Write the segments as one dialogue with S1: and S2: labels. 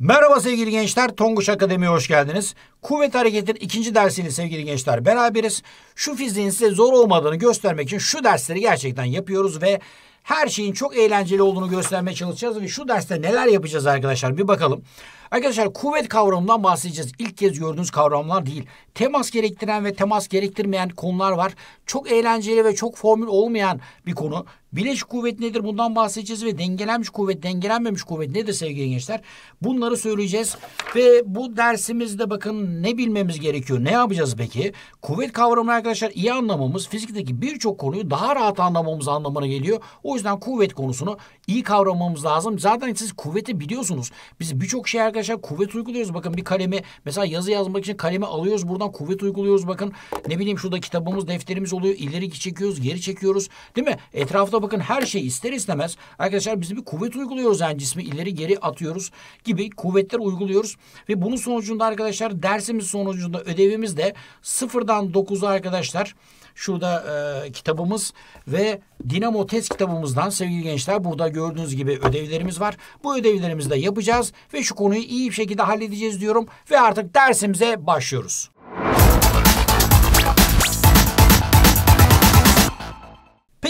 S1: Merhaba sevgili gençler, Tonguç Akademi'ye hoş geldiniz. Kuvvet Hareket'in ikinci dersiyle sevgili gençler beraberiz. Şu fiziğin size zor olmadığını göstermek için şu dersleri gerçekten yapıyoruz ve her şeyin çok eğlenceli olduğunu göstermeye çalışacağız ve şu derste neler yapacağız arkadaşlar bir bakalım. Arkadaşlar kuvvet kavramından bahsedeceğiz. İlk kez gördüğünüz kavramlar değil. Temas gerektiren ve temas gerektirmeyen konular var. Çok eğlenceli ve çok formül olmayan bir konu. bileş kuvvet nedir bundan bahsedeceğiz ve dengelenmiş kuvvet, dengelenmemiş kuvvet nedir sevgili gençler? Bunları söyleyeceğiz ve bu dersimizde bakın ne bilmemiz gerekiyor, ne yapacağız peki? Kuvvet kavramını arkadaşlar iyi anlamamız fizikteki birçok konuyu daha rahat anlamamız anlamına geliyor. O yüzden kuvvet konusunu iyi kavramamız lazım. Zaten siz kuvveti biliyorsunuz. Biz birçok şey arkadaşlar kuvvet uyguluyoruz. Bakın bir kalemi mesela yazı yazmak için kalemi alıyoruz. Buradan kuvvet uyguluyoruz. Bakın ne bileyim şurada kitabımız, defterimiz oluyor. İleri çekiyoruz, geri çekiyoruz. Değil mi? Etrafta bakın her şey ister istemez. Arkadaşlar biz bir kuvvet uyguluyoruz. Yani cismi ileri geri atıyoruz gibi kuvvetler uyguluyoruz. Ve bunun sonucunda arkadaşlar dersimiz sonucunda ödevimiz de sıfırdan dokuza arkadaşlar Şurada e, kitabımız ve Dinamo test kitabımızdan sevgili gençler burada gördüğünüz gibi ödevlerimiz var. Bu ödevlerimizi de yapacağız ve şu konuyu iyi bir şekilde halledeceğiz diyorum ve artık dersimize başlıyoruz.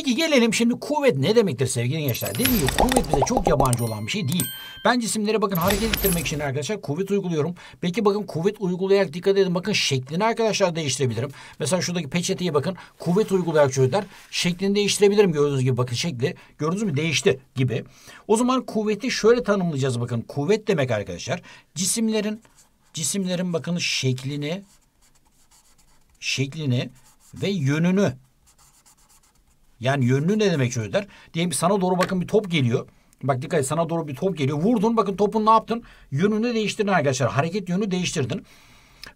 S1: Peki gelelim şimdi kuvvet ne demektir sevgili gençler? değil mi? kuvvet bize çok yabancı olan bir şey değil. Ben cisimlere bakın hareket ettirmek için arkadaşlar kuvvet uyguluyorum. Peki bakın kuvvet uygulayarak dikkat edin. Bakın şeklini arkadaşlar değiştirebilirim. Mesela şuradaki peçeteye bakın. Kuvvet uygulayarak çocuklar şeklini değiştirebilirim. Gördüğünüz gibi bakın şekli. Gördünüz mü? Değişti gibi. O zaman kuvveti şöyle tanımlayacağız bakın. Kuvvet demek arkadaşlar. Cisimlerin cisimlerin bakın şeklini şeklini ve yönünü yani yönünü ne demek çocuklar? Diyelim sana doğru bakın bir top geliyor. Bak dikkat et sana doğru bir top geliyor. Vurdun bakın topun ne yaptın? Yönünü değiştirdin arkadaşlar. Hareket yönünü değiştirdin.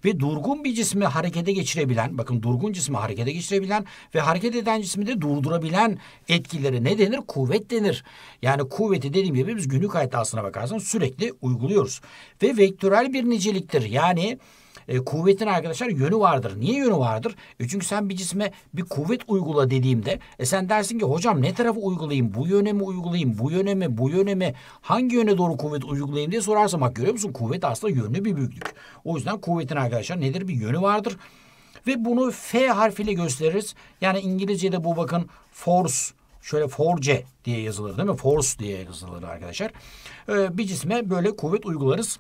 S1: Ve durgun bir cismi harekete geçirebilen, bakın durgun cismi harekete geçirebilen ve hareket eden cismi de durdurabilen etkileri ne denir? Kuvvet denir. Yani kuvveti dediğim gibi biz günlük hayatta aslına bakarsan sürekli uyguluyoruz. Ve vektörel bir niceliktir. Yani e, kuvvetin arkadaşlar yönü vardır. Niye yönü vardır? E çünkü sen bir cisme bir kuvvet uygula dediğimde e sen dersin ki hocam ne tarafı uygulayayım? Bu yöne mi uygulayayım? Bu yöne mi? Bu yöne mi? Hangi yöne doğru kuvvet uygulayayım diye sorarsam bak görüyor musun? Kuvvet aslında yönlü bir büyüklük. O yüzden kuvvetin arkadaşlar nedir? Bir yönü vardır. Ve bunu F harfiyle gösteririz. Yani İngilizce'de bu bakın force şöyle force diye yazılır değil mi? Force diye yazılır arkadaşlar. Ee, bir cisme böyle kuvvet uygularız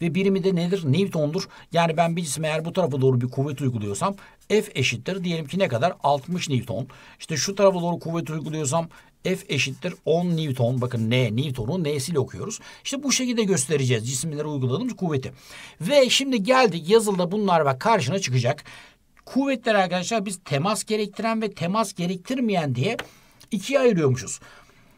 S1: ve birimi de nedir? Newton'dur. Yani ben bir cisme eğer bu tarafa doğru bir kuvvet uyguluyorsam F eşittir. Diyelim ki ne kadar? 60 Newton. İşte şu tarafa doğru kuvvet uyguluyorsam F eşittir 10 Newton. Bakın N Newton'u N'siyle okuyoruz. İşte bu şekilde göstereceğiz cisimlere uyguladığımız kuvveti. Ve şimdi geldik yazılıda bunlar bak karşına çıkacak. Kuvvetler arkadaşlar biz temas gerektiren ve temas gerektirmeyen diye ikiye ayırıyormuşuz.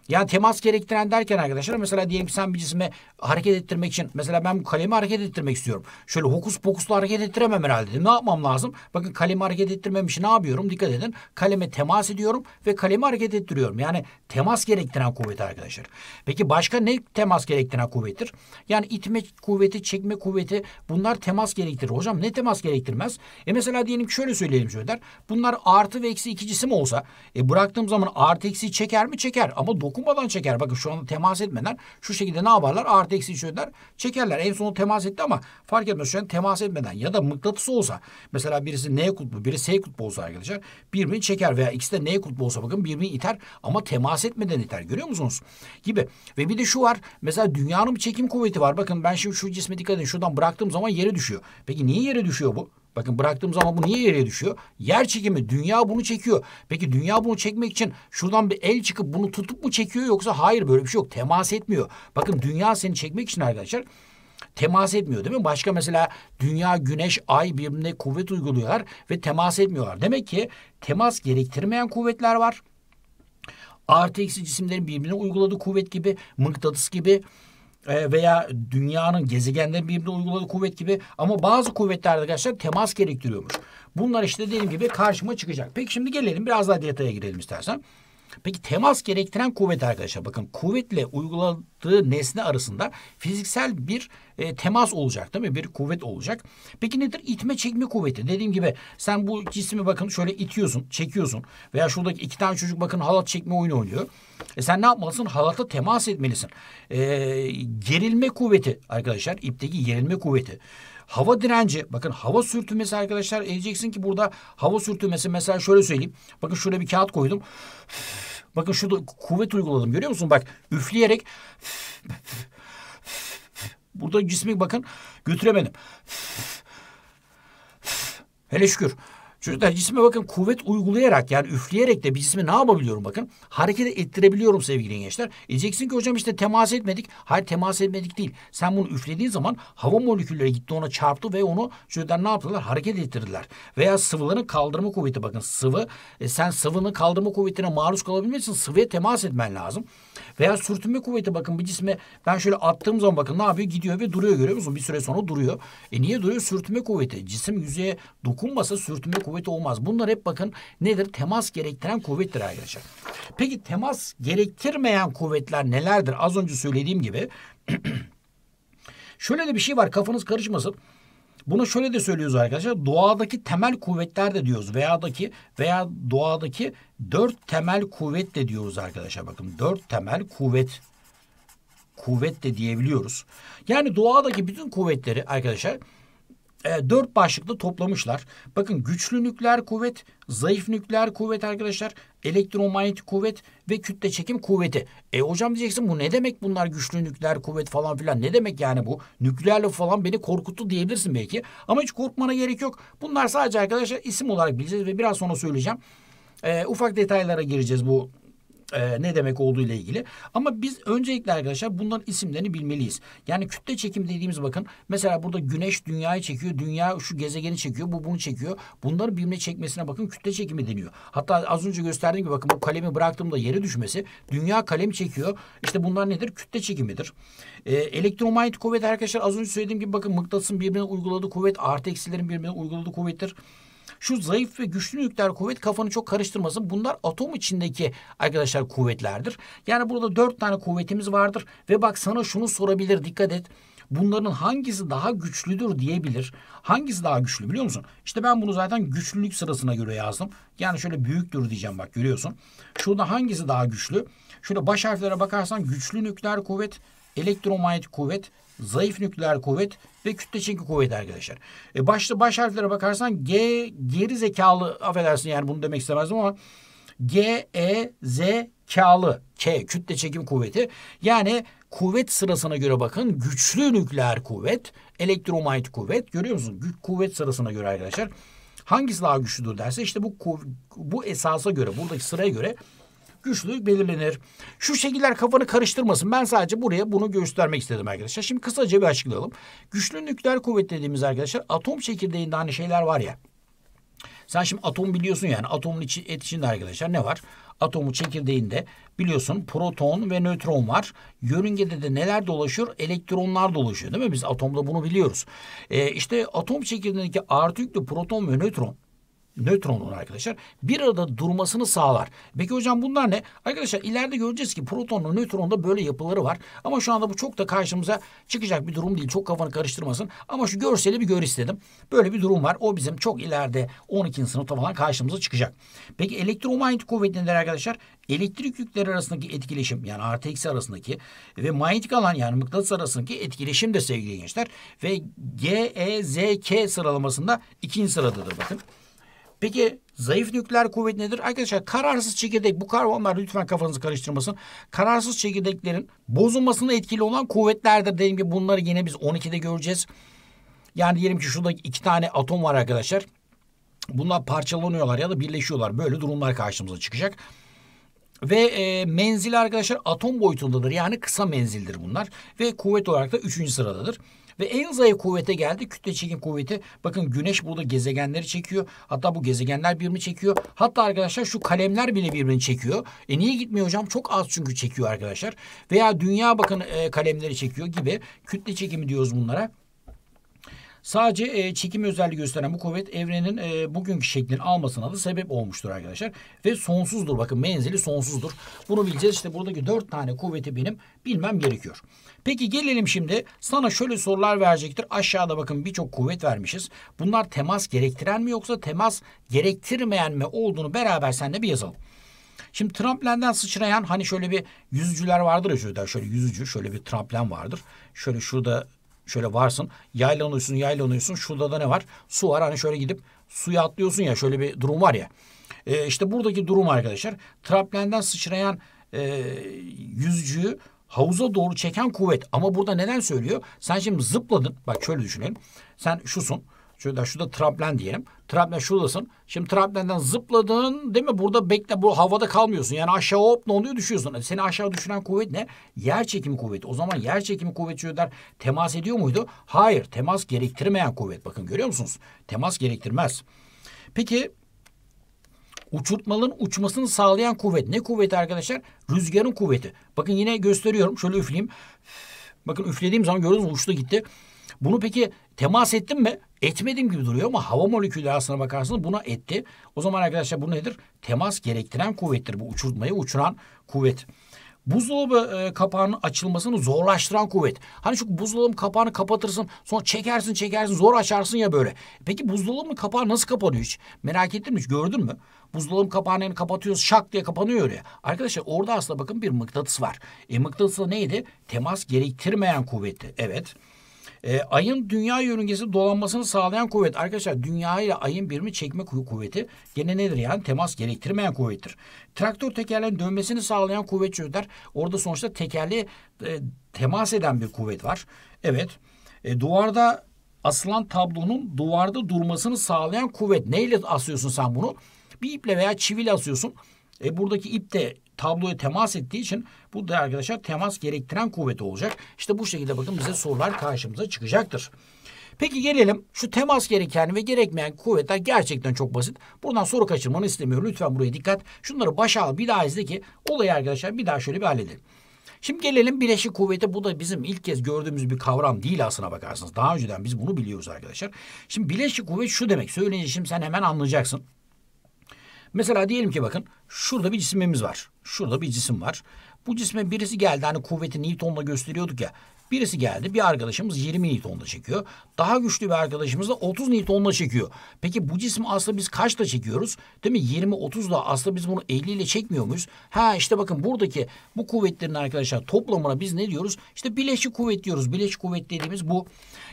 S1: Ya temas gerektiren derken arkadaşlar mesela diyelim ki sen bir cisme hareket ettirmek için mesela ben bu kalemi hareket ettirmek istiyorum. Şöyle hokus pokusla hareket ettiremem herhalde. Ne yapmam lazım? Bakın kalemi hareket ettirmem için ne yapıyorum? Dikkat edin. Kaleme temas ediyorum ve kalemi hareket ettiriyorum. Yani temas gerektiren kuvvet arkadaşlar. Peki başka ne temas gerektiren kuvvettir? Yani itme kuvveti, çekme kuvveti bunlar temas gerektirir. Hocam ne temas gerektirmez? E mesela diyelim ki şöyle söyleyelim şöyle der Bunlar artı ve eksi iki cisim olsa e bıraktığım zaman artı eksi çeker mi? Çeker. Ama 9 dokunmadan çeker. Bakın şu anda temas etmeden şu şekilde ne yaparlar? Artı eksi çözler çekerler. En son temas etti ama fark etmez. Şu an temas etmeden ya da mıknatısı olsa mesela birisi N kutbu biri S kutbu olsa arkadaşlar birbirini çeker veya ikisi de N kutbu olsa bakın birbirini iter ama temas etmeden iter. Görüyor musunuz? Gibi. Ve bir de şu var. Mesela dünyanın çekim kuvveti var. Bakın ben şimdi şu cisme dikkat edin. Şuradan bıraktığım zaman yere düşüyor. Peki niye yere düşüyor bu? Bakın bıraktığım zaman bu niye yere düşüyor? Yer çekimi. Dünya bunu çekiyor. Peki dünya bunu çekmek için şuradan bir el çıkıp bunu tutup mu çekiyor yoksa hayır böyle bir şey yok. Temas etmiyor. Bakın dünya seni çekmek için arkadaşlar temas etmiyor değil mi? Başka mesela dünya, güneş, ay birbirine kuvvet uyguluyorlar ve temas etmiyorlar. Demek ki temas gerektirmeyen kuvvetler var artı eksi cisimlerin birbirine uyguladığı kuvvet gibi, mıknatıs gibi e, veya dünyanın gezegenlerin birbirine uyguladığı kuvvet gibi ama bazı kuvvetlerde arkadaşlar temas gerektiriyormuş. Bunlar işte dediğim gibi karşıma çıkacak. Peki şimdi gelelim biraz daha detaya girelim istersen. Peki temas gerektiren kuvvet arkadaşlar bakın kuvvetle uyguladığı nesne arasında fiziksel bir e, temas olacak değil mi? Bir kuvvet olacak. Peki nedir? İtme çekme kuvveti. Dediğim gibi sen bu cismi bakın şöyle itiyorsun, çekiyorsun veya şuradaki iki tane çocuk bakın halat çekme oyunu oynuyor. E sen ne yapmalısın? Halata temas etmelisin. E, gerilme kuvveti arkadaşlar ipteki gerilme kuvveti. Hava direnci bakın hava sürtünmesi arkadaşlar edeceksin ki burada hava sürtünmesi mesela şöyle söyleyeyim. Bakın şöyle bir kağıt koydum. Bakın şurada kuvvet uyguladım görüyor musun? Bak üfleyerek burada cismi bakın götüremedim. Hele şükür. Çocuklar cisme bakın kuvvet uygulayarak yani üfleyerek de bir cismi ne yapabiliyorum bakın. Hareket ettirebiliyorum sevgili gençler. E diyeceksin ki hocam işte temas etmedik. Hayır temas etmedik değil. Sen bunu üflediğin zaman hava molekülleri gitti ona çarptı ve onu çocuklar ne yaptılar? Hareket ettirdiler. Veya sıvıların kaldırma kuvveti bakın sıvı. E sen sıvının kaldırma kuvvetine maruz kalabilmek sıvıya temas etmen lazım. Veya sürtünme kuvveti bakın bir cisme ben şöyle attığım zaman bakın ne yapıyor? Gidiyor ve duruyor görüyor musun? Bir süre sonra duruyor. E niye duruyor? Sürtünme kuvveti. Cisim yüzeye dokunmasa sürtünme kuvveti olmaz. Bunlar hep bakın nedir? Temas gerektiren kuvvettir arkadaşlar. Peki temas gerektirmeyen kuvvetler nelerdir? Az önce söylediğim gibi şöyle de bir şey var kafanız karışmasın. Bunu şöyle de söylüyoruz arkadaşlar. Doğadaki temel kuvvetler de diyoruz. Veya'daki veya doğadaki dört temel kuvvet de diyoruz arkadaşlar. Bakın dört temel kuvvet kuvvet de diyebiliyoruz. Yani doğadaki bütün kuvvetleri arkadaşlar e, dört başlıkta toplamışlar. Bakın güçlü nükleer kuvvet, zayıf nükleer kuvvet arkadaşlar, elektromanyetik kuvvet ve kütle çekim kuvveti. E hocam diyeceksin bu ne demek bunlar güçlü nükleer kuvvet falan filan ne demek yani bu? Nükleerle falan beni korkuttu diyebilirsin belki ama hiç korkmana gerek yok. Bunlar sadece arkadaşlar isim olarak bileceğiz ve biraz sonra söyleyeceğim. E, ufak detaylara gireceğiz bu e, ne demek olduğu ile ilgili. Ama biz öncelikle arkadaşlar bundan isimlerini bilmeliyiz. Yani kütle çekim dediğimiz bakın mesela burada güneş dünyayı çekiyor. Dünya şu gezegeni çekiyor. Bu bunu çekiyor. Bunları birbirine çekmesine bakın kütle çekimi deniyor. Hatta az önce gösterdiğim gibi bakın bu kalemi bıraktığımda yere düşmesi dünya kalem çekiyor. İşte bunlar nedir? Kütle çekimidir. E, elektromanyetik kuvvet arkadaşlar az önce söylediğim gibi bakın mıknatısın birbirine uyguladığı kuvvet artı eksilerin birbirine uyguladığı kuvvettir. Şu zayıf ve güçlü nükleer kuvvet kafanı çok karıştırmasın. Bunlar atom içindeki arkadaşlar kuvvetlerdir. Yani burada dört tane kuvvetimiz vardır. Ve bak sana şunu sorabilir dikkat et. Bunların hangisi daha güçlüdür diyebilir. Hangisi daha güçlü biliyor musun? İşte ben bunu zaten güçlülük sırasına göre yazdım. Yani şöyle büyüktür diyeceğim bak görüyorsun. Şurada hangisi daha güçlü? Şöyle baş harflere bakarsan güçlü nükleer kuvvet, elektromanyetik kuvvet zayıf nükleer kuvvet ve kütle çeki kuvveti arkadaşlar. E başta baş harflere bakarsan G geri zekalı affedersin yani bunu demek istemezdim ama G, E, Z, K'lı K kütle çekim kuvveti. Yani kuvvet sırasına göre bakın güçlü nükleer kuvvet, elektromanyetik kuvvet görüyor musunuz? Güç kuvvet sırasına göre arkadaşlar. Hangisi daha güçlüdür derse işte bu bu esasa göre buradaki sıraya göre güçlülük belirlenir. Şu şekiller kafanı karıştırmasın. Ben sadece buraya bunu göstermek istedim arkadaşlar. Şimdi kısaca bir açıklayalım. Güçlü nükleer kuvvet dediğimiz arkadaşlar atom çekirdeğinde hani şeyler var ya. Sen şimdi atom biliyorsun yani atomun içi, et içinde arkadaşlar ne var? Atomu çekirdeğinde biliyorsun proton ve nötron var. Yörüngede de neler dolaşıyor? Elektronlar dolaşıyor değil mi? Biz atomda bunu biliyoruz. Ee, işte atom çekirdeğindeki artı yüklü proton ve nötron nötronun arkadaşlar bir arada durmasını sağlar. Peki hocam bunlar ne? Arkadaşlar ileride göreceğiz ki protonla nötronda böyle yapıları var. Ama şu anda bu çok da karşımıza çıkacak bir durum değil. Çok kafanı karıştırmasın. Ama şu görseli bir gör istedim. Böyle bir durum var. O bizim çok ileride 12. sınıfta falan karşımıza çıkacak. Peki elektromanyetik kuvvet nedir arkadaşlar? Elektrik yükleri arasındaki etkileşim yani artı eksi arasındaki ve manyetik alan yani mıknatıs arasındaki etkileşim de sevgili gençler. Ve G, E, Z, K sıralamasında ikinci sıradadır bakın. Peki zayıf nükleer kuvvet nedir? Arkadaşlar kararsız çekirdek bu karbonlar lütfen kafanızı karıştırmasın. Kararsız çekirdeklerin bozulmasında etkili olan kuvvetlerdir. dedim ki bunları yine biz 12'de göreceğiz. Yani diyelim ki şurada iki tane atom var arkadaşlar. Bunlar parçalanıyorlar ya da birleşiyorlar. Böyle durumlar karşımıza çıkacak. Ve e, menzil arkadaşlar atom boyutundadır. Yani kısa menzildir bunlar. Ve kuvvet olarak da üçüncü sıradadır. Ve en zayıf kuvvete geldi kütle çekim kuvveti. Bakın güneş burada gezegenleri çekiyor. Hatta bu gezegenler birbirini çekiyor. Hatta arkadaşlar şu kalemler bile birbirini çekiyor. E niye gitmiyor hocam? Çok az çünkü çekiyor arkadaşlar. Veya dünya bakın e, kalemleri çekiyor gibi. Kütle çekimi diyoruz bunlara. Sadece e, çekim özelliği gösteren bu kuvvet evrenin e, bugünkü şeklini almasına da sebep olmuştur arkadaşlar. Ve sonsuzdur bakın menzili sonsuzdur. Bunu bileceğiz işte buradaki dört tane kuvveti benim bilmem gerekiyor. Peki gelelim şimdi sana şöyle sorular verecektir. Aşağıda bakın birçok kuvvet vermişiz. Bunlar temas gerektiren mi yoksa temas gerektirmeyen mi olduğunu beraber seninle bir yazalım. Şimdi tramplenden sıçrayan hani şöyle bir yüzücüler vardır ya şurada şöyle yüzücü şöyle bir tramplen vardır. Şöyle şurada Şöyle varsın. Yaylanıyorsun, yaylanıyorsun. Şurada da ne var? Su var. Hani şöyle gidip suya atlıyorsun ya. Şöyle bir durum var ya. E, işte buradaki durum arkadaşlar. Traplenden sıçrayan e, yüzücüyü havuza doğru çeken kuvvet. Ama burada neden söylüyor? Sen şimdi zıpladın. Bak şöyle düşünelim. Sen şusun. Şurada şurada tramplen diyelim. Tramplen şuradasın. Şimdi tramplenden zıpladın değil mi? Burada bekle bu havada kalmıyorsun. Yani aşağı hop ne oluyor düşüyorsun. E, seni aşağı düşüren kuvvet ne? Yer çekimi kuvveti. O zaman yer çekimi kuvveti çocuklar temas ediyor muydu? Hayır. Temas gerektirmeyen kuvvet. Bakın görüyor musunuz? Temas gerektirmez. Peki uçurtmaların uçmasını sağlayan kuvvet. Ne kuvveti arkadaşlar? Rüzgarın kuvveti. Bakın yine gösteriyorum. Şöyle üfleyeyim. Bakın üflediğim zaman gördünüz mü uçtu gitti. Bunu peki Temas ettim mi? Etmedim gibi duruyor ama hava molekülleri aslına bakarsanız buna etti. O zaman arkadaşlar bu nedir? Temas gerektiren kuvvettir. Bu uçurtmayı uçuran kuvvet. Buzdolabı e, kapağının açılmasını zorlaştıran kuvvet. Hani şu buzdolabının kapağını kapatırsın sonra çekersin çekersin zor açarsın ya böyle. Peki buzdolabının kapağı nasıl kapanıyor hiç? Merak ettin mi hiç gördün mü? Buzdolabı kapağını kapatıyoruz şak diye kapanıyor ya. Arkadaşlar orada aslında bakın bir mıknatıs var. E mıknatıs neydi? Temas gerektirmeyen kuvvetti. Evet. Evet. E, ayın dünya yörüngesi dolanmasını sağlayan kuvvet. Arkadaşlar dünya ile ayın birimi çekme kuvveti gene nedir yani? Temas gerektirmeyen kuvvettir. Traktör tekerlerin dönmesini sağlayan kuvvet çözler. Orada sonuçta tekerli e, temas eden bir kuvvet var. Evet. E, duvarda asılan tablonun duvarda durmasını sağlayan kuvvet. Neyle asıyorsun sen bunu? Bir iple veya çivil asıyorsun. E, buradaki ip de tabloya temas ettiği için bu da arkadaşlar temas gerektiren kuvvet olacak. İşte bu şekilde bakın bize sorular karşımıza çıkacaktır. Peki gelelim şu temas gereken ve gerekmeyen kuvvetler gerçekten çok basit. Buradan soru kaçırmanı istemiyorum. Lütfen buraya dikkat. Şunları başa al bir daha izle ki olayı arkadaşlar bir daha şöyle bir halledelim. Şimdi gelelim bileşik kuvvete. Bu da bizim ilk kez gördüğümüz bir kavram değil aslına bakarsınız. Daha önceden biz bunu biliyoruz arkadaşlar. Şimdi bileşik kuvvet şu demek. Söyleyince şimdi sen hemen anlayacaksın. Mesela diyelim ki bakın şurada bir cisimimiz var. Şurada bir cisim var. Bu cisme birisi geldi hani kuvveti Newton'la gösteriyorduk ya. Birisi geldi bir arkadaşımız 20 Newton'da çekiyor. Daha güçlü bir arkadaşımız da 30 Newton'da çekiyor. Peki bu cismi aslında biz kaçla çekiyoruz? Değil mi? 20 30'la aslında biz bunu 50 ile çekmiyor muyuz? Ha işte bakın buradaki bu kuvvetlerin arkadaşlar toplamına biz ne diyoruz? İşte bileşik kuvvet diyoruz. Bileşik kuvvet dediğimiz bu.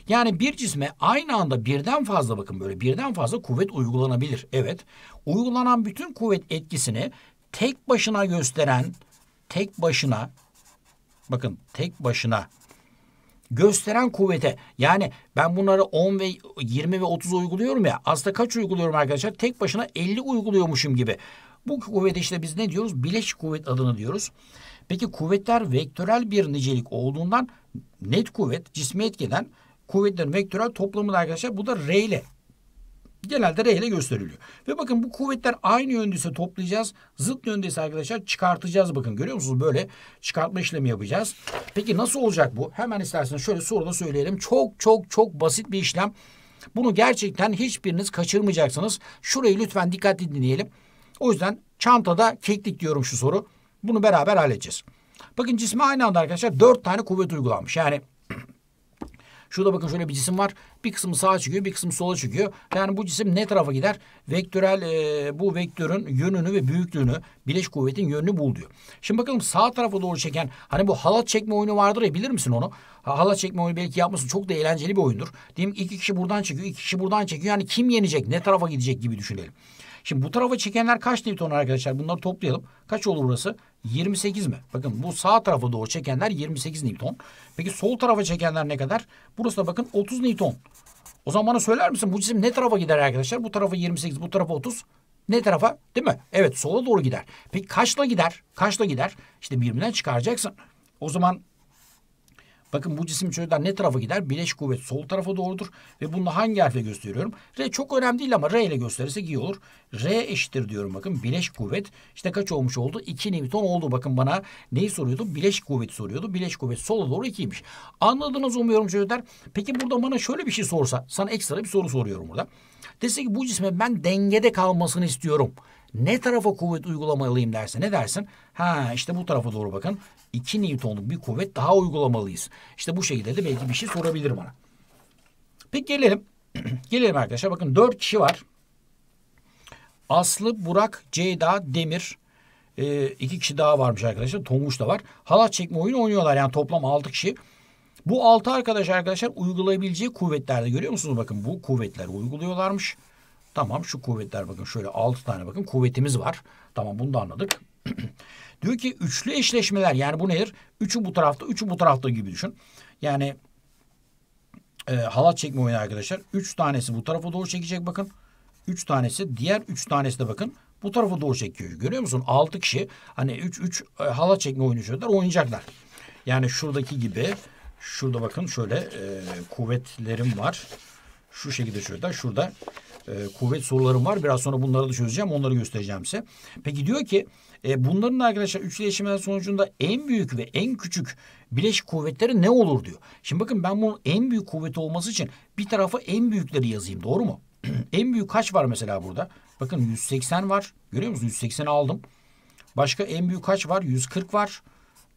S1: Yani bir cisme aynı anda birden fazla bakın böyle birden fazla kuvvet uygulanabilir. Evet. Uygulanan bütün kuvvet etkisini tek başına gösteren tek başına bakın tek başına gösteren kuvvete yani ben bunları 10 ve 20 ve 30 uyguluyorum ya aslında kaç uyguluyorum arkadaşlar? Tek başına 50 uyguluyormuşum gibi. Bu kuvvete işte biz ne diyoruz? Bileşik kuvvet adını diyoruz. Peki kuvvetler vektörel bir nicelik olduğundan net kuvvet cismi etkeden kuvvetlerin vektörel toplamı arkadaşlar bu da R ile genelde R gösteriliyor. Ve bakın bu kuvvetler aynı yöndeyse toplayacağız. Zıt yöndeyse arkadaşlar çıkartacağız. Bakın görüyor musunuz? Böyle çıkartma işlemi yapacağız. Peki nasıl olacak bu? Hemen isterseniz şöyle soruda söyleyelim. Çok çok çok basit bir işlem. Bunu gerçekten hiçbiriniz kaçırmayacaksınız. Şurayı lütfen dikkatli dinleyelim. O yüzden çantada keklik diyorum şu soru. Bunu beraber halledeceğiz. Bakın cisme aynı anda arkadaşlar dört tane kuvvet uygulanmış. Yani Şurada bakın şöyle bir cisim var. Bir kısmı sağa çıkıyor, bir kısmı sola çıkıyor. Yani bu cisim ne tarafa gider? Vektörel e, bu vektörün yönünü ve büyüklüğünü, bileş kuvvetin yönünü bul diyor. Şimdi bakalım sağ tarafa doğru çeken hani bu halat çekme oyunu vardır ya bilir misin onu? Halat çekme oyunu belki yapması çok da eğlenceli bir oyundur. Diyelim iki kişi buradan çekiyor, iki kişi buradan çekiyor. Yani kim yenecek, ne tarafa gidecek gibi düşünelim. Şimdi bu tarafa çekenler kaç Newton arkadaşlar? Bunları toplayalım. Kaç olur burası? 28 mi? Bakın bu sağ tarafa doğru çekenler 28 Newton. Peki sol tarafa çekenler ne kadar? Burası da bakın 30 Newton. O zaman bana söyler misin bu cisim ne tarafa gider arkadaşlar? Bu tarafa 28, bu tarafa 30. Ne tarafa? Değil mi? Evet sola doğru gider. Peki kaçla gider? Kaçla gider? İşte birbirinden çıkaracaksın. O zaman Bakın bu cisim çözüden ne tarafa gider? Bileş kuvvet sol tarafa doğrudur. Ve bunu hangi harfle gösteriyorum? R çok önemli değil ama R ile gösterirsek iyi olur. R eşittir diyorum bakın. Bileş kuvvet işte kaç olmuş oldu? 2 Newton oldu. Bakın bana neyi soruyordu? Bileş kuvveti soruyordu. Bileş kuvvet sola doğru 2'ymiş. Anladınız umuyorum çocuklar. Peki burada bana şöyle bir şey sorsa. Sana ekstra bir soru soruyorum burada. Dese ki bu cisme ben dengede kalmasını istiyorum. Ne tarafa kuvvet uygulamalıyım derse ne dersin? Ha işte bu tarafa doğru bakın. 2 Newton'luk bir kuvvet daha uygulamalıyız. İşte bu şekilde de belki bir şey sorabilir bana. Peki gelelim. gelelim arkadaşlar. Bakın 4 kişi var. Aslı, Burak, Ceyda, Demir. E, iki kişi daha varmış arkadaşlar. Tonguç da var. Halat çekme oyunu oynuyorlar. Yani toplam 6 kişi. Bu 6 arkadaş arkadaşlar uygulayabileceği kuvvetlerde görüyor musunuz? Bakın bu kuvvetler uyguluyorlarmış. Tamam şu kuvvetler bakın şöyle altı tane bakın kuvvetimiz var. Tamam bunu da anladık. Diyor ki üçlü eşleşmeler yani bu nedir? Üçü bu tarafta, üçü bu tarafta gibi düşün. Yani e, halat çekme oyunu arkadaşlar. Üç tanesi bu tarafa doğru çekecek bakın. Üç tanesi diğer üç tanesi de bakın bu tarafa doğru çekiyor. Görüyor musun? Altı kişi hani üç üç e, halat çekme oyunu oynayacaklar. Yani şuradaki gibi şurada bakın şöyle e, kuvvetlerim var. Şu şekilde şurada şurada e, kuvvet sorularım var. Biraz sonra bunları da çözeceğim. Onları göstereceğim size. Peki diyor ki e, bunların arkadaşlar üçleşimler sonucunda en büyük ve en küçük bileşik kuvvetleri ne olur diyor. Şimdi bakın ben bunun en büyük kuvveti olması için bir tarafa en büyükleri yazayım. Doğru mu? en büyük kaç var mesela burada? Bakın 180 var. Görüyor musunuz? 180 aldım. Başka en büyük kaç var? 140 var.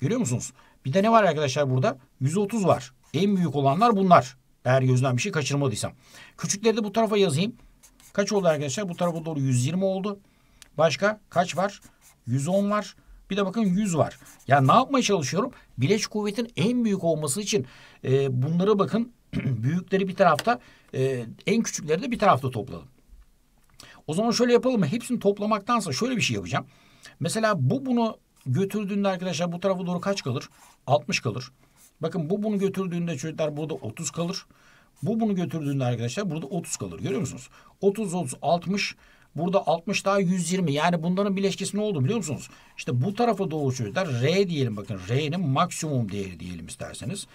S1: Görüyor musunuz? Bir de ne var arkadaşlar burada? 130 var. En büyük olanlar bunlar. Eğer gözden bir şey kaçırmadıysam. Küçükleri de bu tarafa yazayım. Kaç oldu arkadaşlar? Bu tarafa doğru 120 oldu. Başka kaç var? 110 var. Bir de bakın 100 var. Ya ne yapmaya çalışıyorum? Bileş kuvvetin en büyük olması için e, bunlara bakın büyükleri bir tarafta e, en küçükleri de bir tarafta topladım. O zaman şöyle yapalım mı? Hepsini toplamaktansa şöyle bir şey yapacağım. Mesela bu bunu götürdüğünde arkadaşlar bu tarafa doğru kaç kalır? 60 kalır. Bakın bu bunu götürdüğünde çocuklar burada 30 kalır. Bu bunu götürdüğünde arkadaşlar burada 30 kalır. Görüyor musunuz? 30, 30, 60. Burada 60 daha 120. Yani bunların bileşkesi ne oldu biliyor musunuz? İşte bu tarafa doğru çocuklar R diyelim bakın. R'nin maksimum değeri diyelim isterseniz.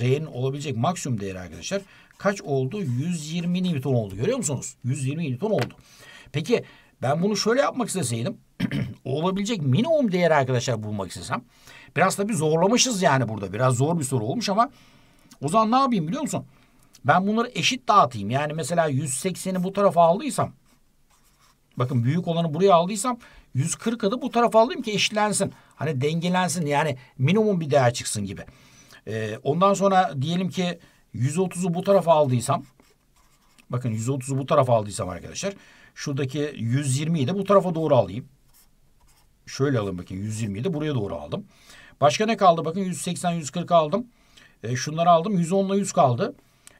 S1: R'nin olabilecek maksimum değeri arkadaşlar. Kaç oldu? 120 Newton oldu. Görüyor musunuz? 120 Newton oldu. Peki ben bunu şöyle yapmak isteseydim. olabilecek minimum değeri arkadaşlar bulmak istesem. Biraz da bir zorlamışız yani burada. Biraz zor bir soru olmuş ama o zaman ne yapayım biliyor musunuz? Ben bunları eşit dağıtayım. Yani mesela 180'i bu tarafa aldıysam bakın büyük olanı buraya aldıysam 140'ı da bu tarafa alayım ki eşitlensin. Hani dengelensin yani minimum bir değer çıksın gibi. Ee, ondan sonra diyelim ki 130'u bu tarafa aldıysam bakın 130'u bu tarafa aldıysam arkadaşlar şuradaki 120'yi de bu tarafa doğru alayım. Şöyle alayım bakın 120'yi de buraya doğru aldım. Başka ne kaldı? Bakın 180 140 aldım. E, şunları aldım. 110 ile 100 kaldı.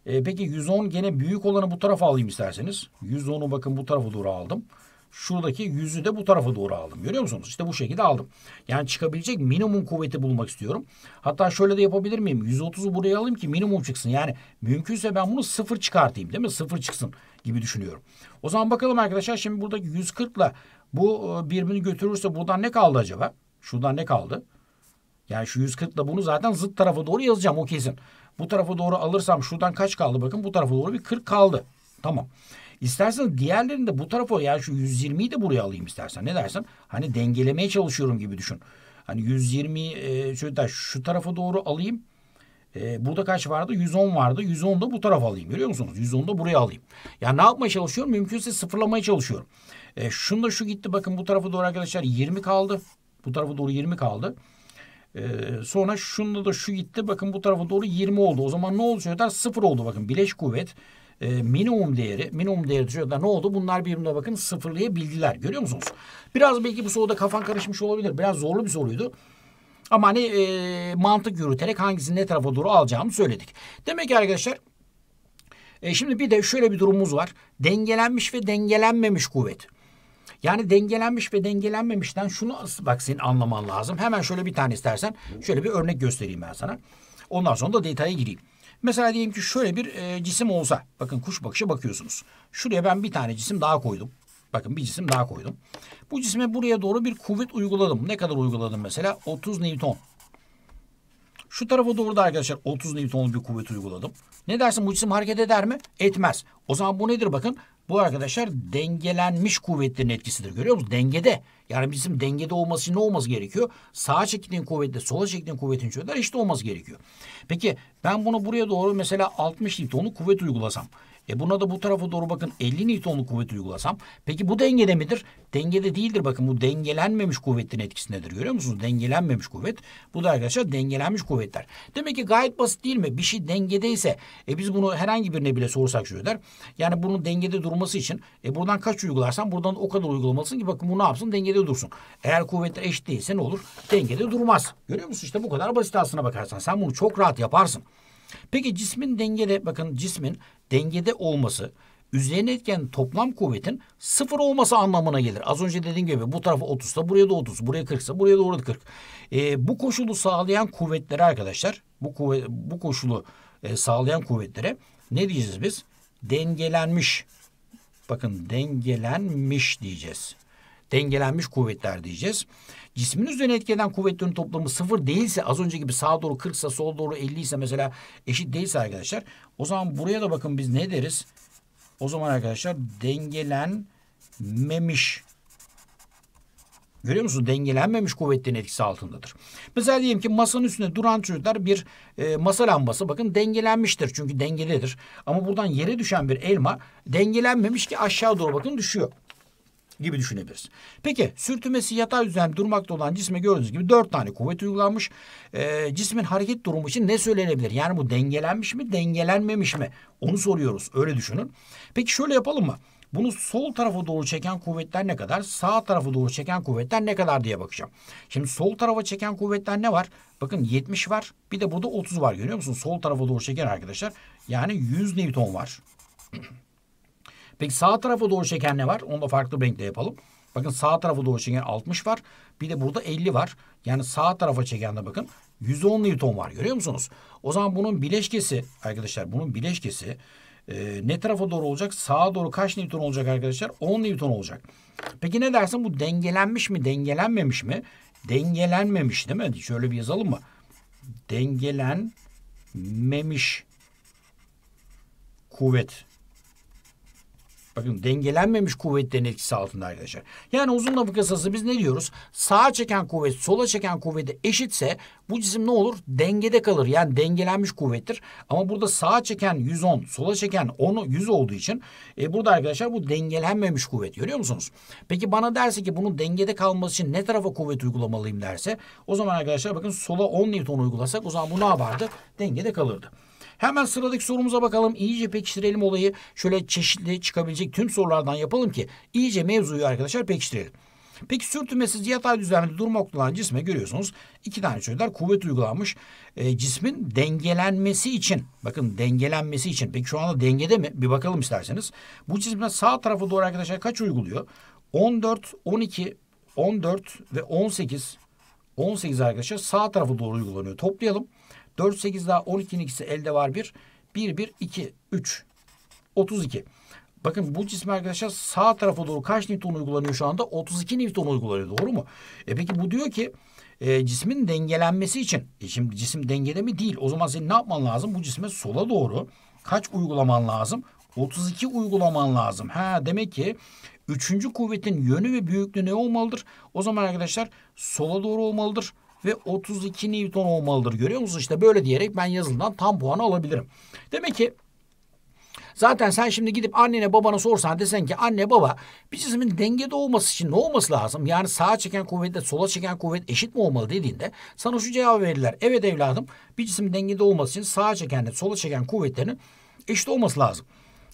S1: E, peki 110 gene büyük olanı bu tarafa alayım isterseniz. 110'u bakın bu tarafa doğru aldım. Şuradaki 100'ü de bu tarafa doğru aldım. Görüyor musunuz? İşte bu şekilde aldım. Yani çıkabilecek minimum kuvveti bulmak istiyorum. Hatta şöyle de yapabilir miyim? 130'u buraya alayım ki minimum çıksın. Yani mümkünse ben bunu sıfır çıkartayım değil mi? Sıfır çıksın gibi düşünüyorum. O zaman bakalım arkadaşlar şimdi buradaki 140 ile bu e, birbirini götürürse buradan ne kaldı acaba? Şuradan ne kaldı? Yani şu 140 ile bunu zaten zıt tarafa doğru yazacağım o kesin. Bu tarafa doğru alırsam şuradan kaç kaldı bakın bu tarafa doğru bir 40 kaldı. Tamam. İstersen diğerlerini de bu tarafa yani şu 120'yi de buraya alayım istersen. Ne dersin? Hani dengelemeye çalışıyorum gibi düşün. Hani 120 e, şöyle şöyle şu tarafa doğru alayım. E, burada kaç vardı? 110 vardı. 110'da bu tarafa alayım. Görüyor musunuz? 110'da buraya alayım. Ya ne yapmaya çalışıyorum? Mümkünse sıfırlamaya çalışıyorum. E, şunda şu gitti. Bakın bu tarafa doğru arkadaşlar 20 kaldı. Bu tarafa doğru 20 kaldı. Ee, sonra şunda da şu gitti bakın bu tarafa doğru 20 oldu. O zaman ne oldu çocuklar? sıfır oldu bakın bileş kuvvet e, minimum değeri minimum değeri diyor ne oldu? Bunlar birbirine bakın sıfırlayabildiler. Görüyor musunuz? Biraz belki bu soruda kafan karışmış olabilir. Biraz zorlu bir soruydu. Ama hani e, mantık yürüterek hangisini ne tarafa doğru alacağımı söyledik. Demek ki arkadaşlar e, şimdi bir de şöyle bir durumumuz var. Dengelenmiş ve dengelenmemiş kuvvet. Yani dengelenmiş ve dengelenmemişten şunu bak senin anlaman lazım. Hemen şöyle bir tane istersen şöyle bir örnek göstereyim ben sana. Ondan sonra da detaya gireyim. Mesela diyelim ki şöyle bir e, cisim olsa. Bakın kuş bakışı bakıyorsunuz. Şuraya ben bir tane cisim daha koydum. Bakın bir cisim daha koydum. Bu cisme buraya doğru bir kuvvet uyguladım. Ne kadar uyguladım mesela? 30 Newton. Şu tarafa doğru da arkadaşlar 30 Newton'luk bir kuvvet uyguladım. Ne dersin bu cisim hareket eder mi? Etmez. O zaman bu nedir bakın? Bu arkadaşlar dengelenmiş kuvvetlerin etkisidir. Görüyor musunuz? Dengede. Yani bizim dengede olması ne olması gerekiyor? Sağa çektiğin kuvvetle sola çektiğin kuvvetin şöyle işte olması gerekiyor. Peki ben bunu buraya doğru mesela 60 Newton'lu kuvvet uygulasam. E buna da bu tarafa doğru bakın 50 Newton'luk kuvvet uygulasam. Peki bu dengede midir? Dengede değildir bakın bu dengelenmemiş kuvvetin etkisindedir. Görüyor musunuz? Dengelenmemiş kuvvet. Bu da arkadaşlar dengelenmiş kuvvetler. Demek ki gayet basit değil mi? Bir şey dengedeyse e biz bunu herhangi birine bile sorsak şöyle der. Yani bunun dengede durması için e buradan kaç uygularsan buradan o kadar uygulamalısın ki bakın bu ne yapsın? Dengede dursun. Eğer kuvvetler eşit değilse ne olur? Dengede durmaz. Görüyor musun? İşte bu kadar basit aslına bakarsan. Sen bunu çok rahat yaparsın. Peki cismin dengede bakın cismin dengede olması üzerine etken toplam kuvvetin sıfır olması anlamına gelir. Az önce dediğim gibi bu tarafı 30 ise buraya da 30, buraya 40 ise buraya da orada 40. E, ee, bu koşulu sağlayan kuvvetlere arkadaşlar bu, kuvvet, bu koşulu e, sağlayan kuvvetlere ne diyeceğiz biz? Dengelenmiş bakın dengelenmiş diyeceğiz. Dengelenmiş kuvvetler diyeceğiz cismin üzerine etkileyen kuvvetlerin toplamı sıfır değilse az önce gibi sağa doğru 40 ise sol doğru 50 ise mesela eşit değilse arkadaşlar o zaman buraya da bakın biz ne deriz? O zaman arkadaşlar dengelenmemiş Görüyor musunuz? Dengelenmemiş kuvvetlerin etkisi altındadır. Mesela diyelim ki masanın üstünde duran çocuklar bir e, masa lambası bakın dengelenmiştir. Çünkü dengededir. Ama buradan yere düşen bir elma dengelenmemiş ki aşağı doğru bakın düşüyor gibi düşünebiliriz. Peki sürtünmesi yatay düzenli durmakta olan cisme gördüğünüz gibi dört tane kuvvet uygulanmış. E, cismin hareket durumu için ne söylenebilir? Yani bu dengelenmiş mi dengelenmemiş mi? Onu soruyoruz öyle düşünün. Peki şöyle yapalım mı? Bunu sol tarafa doğru çeken kuvvetler ne kadar? Sağ tarafa doğru çeken kuvvetler ne kadar diye bakacağım. Şimdi sol tarafa çeken kuvvetler ne var? Bakın 70 var. Bir de burada 30 var. Görüyor musun? Sol tarafa doğru çeken arkadaşlar. Yani 100 Newton var. Peki sağ tarafa doğru çeken ne var? Onu da farklı bir renkle yapalım. Bakın sağ tarafa doğru çeken 60 var. Bir de burada 50 var. Yani sağ tarafa çeken de bakın 110 Newton var. Görüyor musunuz? O zaman bunun bileşkesi arkadaşlar bunun bileşkesi e, ne tarafa doğru olacak? Sağa doğru kaç Newton olacak arkadaşlar? 10 Newton olacak. Peki ne dersin? Bu dengelenmiş mi? Dengelenmemiş mi? Dengelenmemiş değil mi? Şöyle bir yazalım mı? Dengelenmemiş kuvvet Bakın dengelenmemiş kuvvetlerin etkisi altında arkadaşlar. Yani uzun lafı kısası biz ne diyoruz? Sağa çeken kuvvet sola çeken kuvvete eşitse bu cisim ne olur? Dengede kalır. Yani dengelenmiş kuvvettir. Ama burada sağa çeken 110, sola çeken 10 100 olduğu için e, burada arkadaşlar bu dengelenmemiş kuvvet. Görüyor musunuz? Peki bana derse ki bunun dengede kalması için ne tarafa kuvvet uygulamalıyım derse o zaman arkadaşlar bakın sola 10 Newton uygulasak o zaman bu ne yapardı? Dengede kalırdı. Hemen sıradaki sorumuza bakalım. İyice pekiştirelim olayı. Şöyle çeşitli çıkabilecek tüm sorulardan yapalım ki iyice mevzuyu arkadaşlar pekiştirelim. Peki sürtünmesiz yatay düzenli durmakta olan cisme görüyorsunuz. iki tane şeyler kuvvet uygulanmış. E, cismin dengelenmesi için bakın dengelenmesi için. Peki şu anda dengede mi? Bir bakalım isterseniz. Bu cisme sağ tarafı doğru arkadaşlar kaç uyguluyor? 14, 12, 14 ve 18 18 arkadaşlar sağ tarafı doğru uygulanıyor. Toplayalım. 4 8 daha 12'nin ikisi elde var 1. 1 1 2 3 32. Bakın bu cisim arkadaşlar sağ tarafa doğru kaç Newton uygulanıyor şu anda? 32 Newton uygulanıyor doğru mu? E peki bu diyor ki e, cismin dengelenmesi için. E şimdi cisim dengede mi? Değil. O zaman senin ne yapman lazım? Bu cisme sola doğru kaç uygulaman lazım? 32 uygulaman lazım. Ha demek ki üçüncü kuvvetin yönü ve büyüklüğü ne olmalıdır? O zaman arkadaşlar sola doğru olmalıdır ve 32 Newton olmalıdır. Görüyor musunuz İşte böyle diyerek ben yazılımdan tam puanı alabilirim. Demek ki Zaten sen şimdi gidip annene babana sorsan desen ki anne baba bir cismin dengede olması için ne olması lazım? Yani sağa çeken kuvvetle sola çeken kuvvet eşit mi olmalı dediğinde sana şu cevabı verirler. Evet evladım bir cismin dengede olması için sağa çekenle sola çeken kuvvetlerin eşit olması lazım.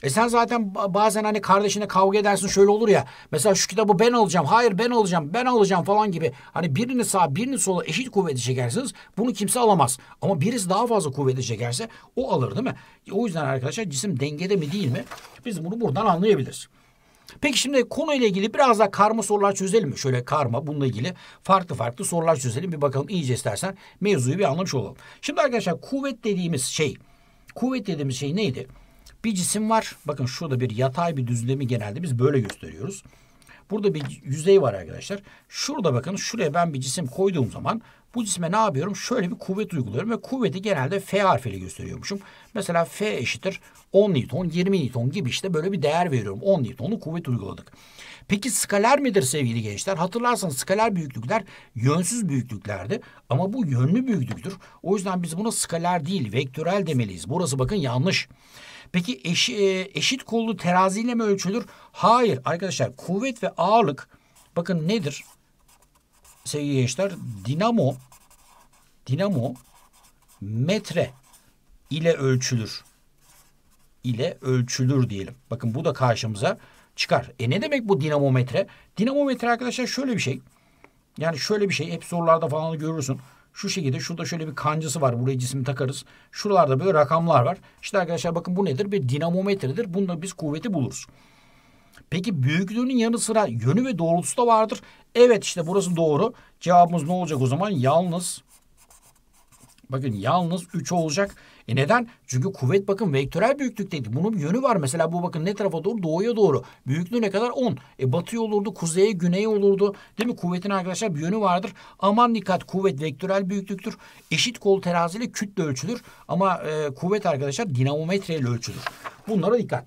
S1: E sen zaten bazen hani kardeşine kavga edersin şöyle olur ya. Mesela şu kitabı ben alacağım. Hayır ben alacağım. Ben alacağım falan gibi. Hani birini sağ birini sola eşit kuvveti çekersiniz. Bunu kimse alamaz. Ama birisi daha fazla kuvveti çekerse o alır değil mi? E o yüzden arkadaşlar cisim dengede mi değil mi? Biz bunu buradan anlayabiliriz. Peki şimdi konuyla ilgili biraz daha karma sorular çözelim mi? Şöyle karma bununla ilgili farklı farklı sorular çözelim. Bir bakalım iyice istersen mevzuyu bir anlamış olalım. Şimdi arkadaşlar kuvvet dediğimiz şey, kuvvet dediğimiz şey neydi? Bir cisim var. Bakın şurada bir yatay bir düzlemi genelde biz böyle gösteriyoruz. Burada bir yüzey var arkadaşlar. Şurada bakın şuraya ben bir cisim koyduğum zaman bu cisme ne yapıyorum? Şöyle bir kuvvet uyguluyorum ve kuvveti genelde F harfiyle gösteriyormuşum. Mesela F eşittir 10 Newton, 20 Newton gibi işte böyle bir değer veriyorum. 10 Newton'u kuvvet uyguladık. Peki skaler midir sevgili gençler? Hatırlarsanız skaler büyüklükler yönsüz büyüklüklerdi ama bu yönlü büyüklüktür. O yüzden biz buna skaler değil vektörel demeliyiz. Burası bakın yanlış. Peki eş, e, eşit kollu teraziyle mi ölçülür? Hayır arkadaşlar kuvvet ve ağırlık bakın nedir? Sevgili gençler dinamo dinamo metre ile ölçülür ile ölçülür diyelim. Bakın bu da karşımıza çıkar. E ne demek bu dinamometre? Dinamometre arkadaşlar şöyle bir şey. Yani şöyle bir şey hep sorularda falan görürsün. Şu şekilde şurada şöyle bir kancası var. Buraya cismi takarız. Şuralarda böyle rakamlar var. İşte arkadaşlar bakın bu nedir? Bir dinamometredir. Bununla biz kuvveti buluruz. Peki büyüklüğünün yanı sıra yönü ve doğrultusu da vardır. Evet işte burası doğru. Cevabımız ne olacak o zaman? Yalnız bakın yalnız 3 olacak. E neden? Çünkü kuvvet bakın vektörel büyüklükteydi. Bunun bir yönü var. Mesela bu bakın ne tarafa doğru? Doğuya doğru. Büyüklüğü ne kadar? 10. E batıya olurdu, kuzeye, güneye olurdu. Değil mi? Kuvvetin arkadaşlar bir yönü vardır. Aman dikkat kuvvet vektörel büyüklüktür. Eşit kol teraziyle kütle ölçülür. Ama e, kuvvet arkadaşlar dinamometreyle ölçülür. Bunlara dikkat.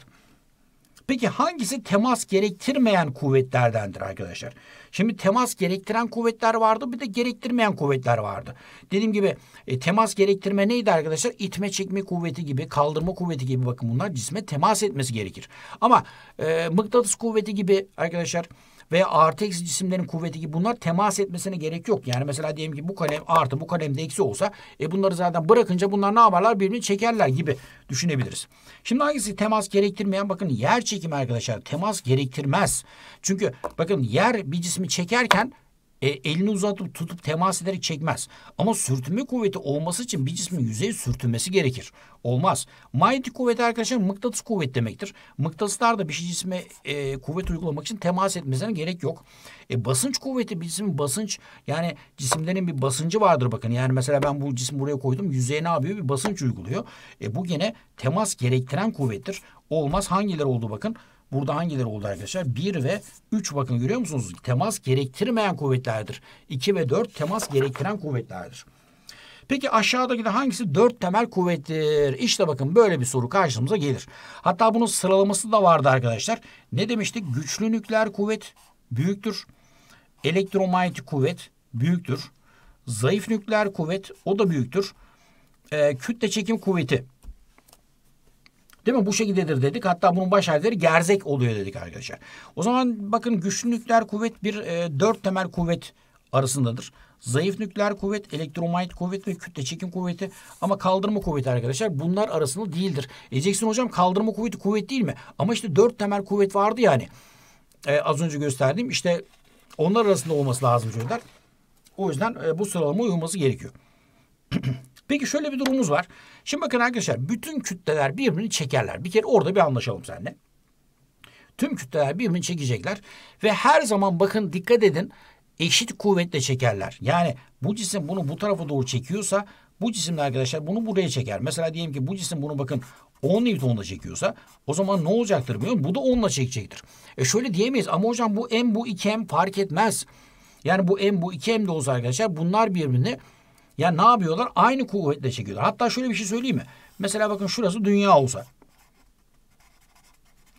S1: Peki hangisi temas gerektirmeyen kuvvetlerdendir arkadaşlar? Şimdi temas gerektiren kuvvetler vardı bir de gerektirmeyen kuvvetler vardı. Dediğim gibi e, temas gerektirme neydi arkadaşlar? İtme çekme kuvveti gibi kaldırma kuvveti gibi bakın bunlar cisme temas etmesi gerekir. Ama e, mıknatıs kuvveti gibi arkadaşlar veya artı eksi cisimlerin kuvveti gibi bunlar temas etmesine gerek yok. Yani mesela diyelim ki bu kalem artı bu kalem de eksi olsa e bunları zaten bırakınca bunlar ne yaparlar birbirini çekerler gibi düşünebiliriz. Şimdi hangisi temas gerektirmeyen bakın yer çekimi arkadaşlar temas gerektirmez. Çünkü bakın yer bir cismi çekerken e, elini uzatıp tutup temas ederek çekmez. Ama sürtünme kuvveti olması için bir cismin yüzeyi sürtünmesi gerekir. Olmaz. Manyetik kuvvet arkadaşlar mıknatıs kuvvet demektir. Mıknatıslar da bir şey cisme e, kuvvet uygulamak için temas etmesine gerek yok. E, basınç kuvveti bir cismin basınç yani cisimlerin bir basıncı vardır bakın. Yani mesela ben bu cismi buraya koydum. Yüzeye ne yapıyor? Bir basınç uyguluyor. E, bu gene temas gerektiren kuvvettir. Olmaz. Hangileri oldu bakın. Burada hangileri oldu arkadaşlar? 1 ve 3 bakın görüyor musunuz? Temas gerektirmeyen kuvvetlerdir. 2 ve 4 temas gerektiren kuvvetlerdir. Peki aşağıdaki de hangisi dört temel kuvvettir? İşte bakın böyle bir soru karşımıza gelir. Hatta bunun sıralaması da vardı arkadaşlar. Ne demiştik? Güçlü nükleer kuvvet büyüktür. Elektromanyetik kuvvet büyüktür. Zayıf nükleer kuvvet o da büyüktür. E, kütle çekim kuvveti Değil mi? Bu şekildedir dedik. Hatta bunun baş harfleri gerzek oluyor dedik arkadaşlar. O zaman bakın güçlü nükleer kuvvet bir e, dört temel kuvvet arasındadır. Zayıf nükleer kuvvet, elektromanyet kuvvet ve kütle çekim kuvveti ama kaldırma kuvveti arkadaşlar bunlar arasında değildir. E, diyeceksin hocam kaldırma kuvveti kuvvet değil mi? Ama işte dört temel kuvvet vardı yani. Ee, az önce gösterdiğim işte onlar arasında olması lazım çocuklar. O yüzden e, bu sıralama uyulması gerekiyor. Peki şöyle bir durumumuz var. Şimdi bakın arkadaşlar bütün kütleler birbirini çekerler. Bir kere orada bir anlaşalım seninle. Tüm kütleler birbirini çekecekler. Ve her zaman bakın dikkat edin eşit kuvvetle çekerler. Yani bu cisim bunu bu tarafa doğru çekiyorsa bu cisimle arkadaşlar bunu buraya çeker. Mesela diyelim ki bu cisim bunu bakın 10 Newton'la çekiyorsa o zaman ne olacaktır biliyor musun? Bu da 10'la çekecektir. E şöyle diyemeyiz ama hocam bu M bu 2M fark etmez. Yani bu M bu 2M de olsa arkadaşlar bunlar birbirini ya ne yapıyorlar? Aynı kuvvetle çekiyorlar. Hatta şöyle bir şey söyleyeyim mi? Mesela bakın şurası dünya olsa.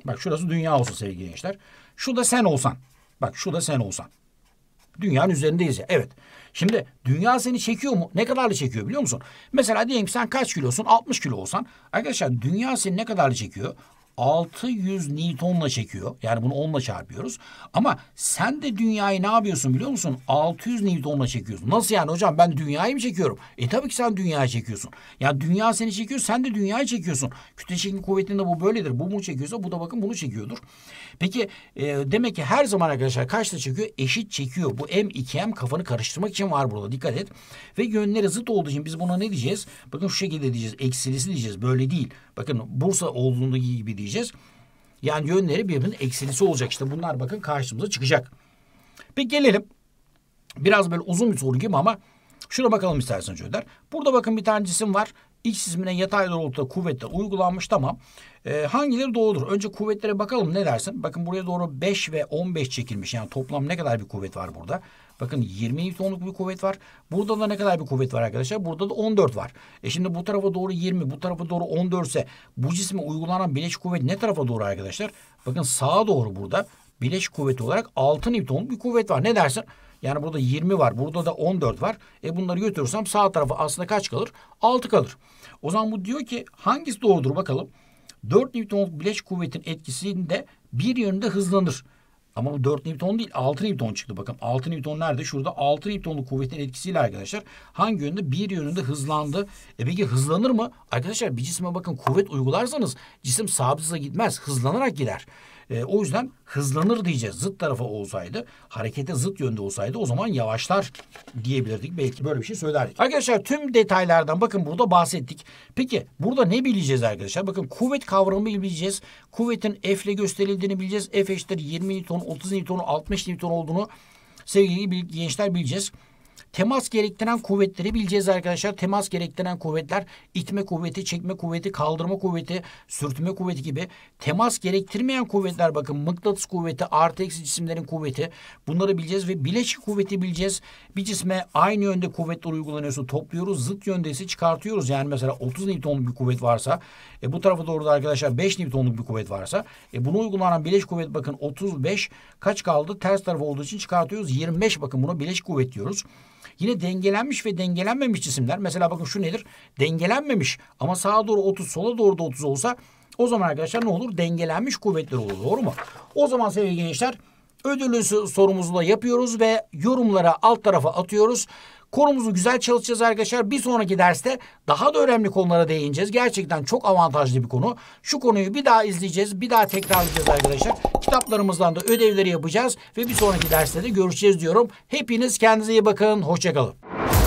S1: Bak şurası dünya olsa sevgili gençler. Şu da sen olsan. Bak şu da sen olsan. Dünyanın üzerindeyiz ya. Evet. Şimdi dünya seni çekiyor mu? Ne kadarlı çekiyor biliyor musun? Mesela diyelim sen kaç kilosun? 60 kilo olsan. Arkadaşlar dünya seni ne kadarlı çekiyor? 600 Newton'la çekiyor. Yani bunu 10'la çarpıyoruz. Ama sen de dünyayı ne yapıyorsun biliyor musun? 600 Newton'la çekiyorsun. Nasıl yani hocam ben dünyayı mı çekiyorum? E tabii ki sen dünyayı çekiyorsun. Ya dünya seni çekiyor sen de dünyayı çekiyorsun. Kütle çekim kuvvetinde bu böyledir. Bu bunu çekiyorsa bu da bakın bunu çekiyordur. Peki e, demek ki her zaman arkadaşlar kaçta çekiyor? Eşit çekiyor. Bu M2M kafanı karıştırmak için var burada dikkat et. Ve yönleri zıt olduğu için biz buna ne diyeceğiz? Bakın şu şekilde diyeceğiz. Eksilisi diyeceğiz. Böyle değil. Bakın Bursa olduğundaki gibi diyeceğiz diyeceğiz. Yani yönleri birbirinin eksilisi olacak. işte. bunlar bakın karşımıza çıkacak. Peki gelelim. Biraz böyle uzun bir soru gibi ama şuna bakalım isterseniz Önder. Burada bakın bir tane cisim var. X cismine yatay doğrultuda kuvvetler uygulanmış tamam. Ee, hangileri doğrudur? Önce kuvvetlere bakalım ne dersin? Bakın buraya doğru 5 ve 15 çekilmiş. Yani toplam ne kadar bir kuvvet var burada? Bakın 20 Newton'luk bir kuvvet var. Burada da ne kadar bir kuvvet var arkadaşlar? Burada da 14 var. E şimdi bu tarafa doğru 20, bu tarafa doğru 14 ise bu cisme uygulanan bileş kuvvet ne tarafa doğru arkadaşlar? Bakın sağa doğru burada bileş kuvvet olarak 6 Newton'luk bir kuvvet var. Ne dersin? Yani burada 20 var. Burada da 14 var. E bunları götürürsem sağ tarafa aslında kaç kalır? 6 kalır. O zaman bu diyor ki hangisi doğrudur bakalım. 4 Newton'luk bileş kuvvetin etkisinde bir yönde hızlanır. Ama bu 4 Newton değil 6 Newton çıktı bakın. 6 Newton nerede? Şurada 6 Newton'luk kuvvetin etkisiyle arkadaşlar hangi yönde? Bir yönünde hızlandı. E peki hızlanır mı? Arkadaşlar bir cisme bakın kuvvet uygularsanız cisim sabit hıza gitmez. Hızlanarak gider. E, o yüzden hızlanır diyeceğiz. Zıt tarafa olsaydı, harekete zıt yönde olsaydı o zaman yavaşlar diyebilirdik. Belki böyle bir şey söylerdik. Arkadaşlar tüm detaylardan bakın burada bahsettik. Peki burada ne bileceğiz arkadaşlar? Bakın kuvvet kavramı bileceğiz. Kuvvetin F ile gösterildiğini bileceğiz. F eşittir 20 N, 30 N, 60 N olduğunu sevgili gençler bileceğiz. Temas gerektiren kuvvetleri bileceğiz arkadaşlar. Temas gerektiren kuvvetler itme kuvveti, çekme kuvveti, kaldırma kuvveti, sürtünme kuvveti gibi. Temas gerektirmeyen kuvvetler bakın mıknatıs kuvveti, artı eksi cisimlerin kuvveti. Bunları bileceğiz ve bileşik kuvveti bileceğiz. Bir cisme aynı yönde kuvvetler uygulanıyorsa topluyoruz. Zıt yönde ise çıkartıyoruz. Yani mesela 30 Newton'luk bir kuvvet varsa e, bu tarafa doğru da arkadaşlar 5 Newton'luk bir kuvvet varsa e, bunu uygulanan bileşik kuvvet bakın 35 kaç kaldı? Ters taraf olduğu için çıkartıyoruz. 25 bakın buna bileşik kuvvet diyoruz. Yine dengelenmiş ve dengelenmemiş cisimler. Mesela bakın şu nedir? Dengelenmemiş ama sağa doğru 30 sola doğru da 30 olsa o zaman arkadaşlar ne olur? Dengelenmiş kuvvetler olur. Doğru mu? O zaman sevgili gençler ödüllü sorumuzu da yapıyoruz ve yorumlara alt tarafa atıyoruz. Konumuzu güzel çalışacağız arkadaşlar. Bir sonraki derste daha da önemli konulara değineceğiz. Gerçekten çok avantajlı bir konu. Şu konuyu bir daha izleyeceğiz. Bir daha tekrarlayacağız arkadaşlar. Kitaplarımızdan da ödevleri yapacağız. Ve bir sonraki derste de görüşeceğiz diyorum. Hepiniz kendinize iyi bakın. Hoşçakalın.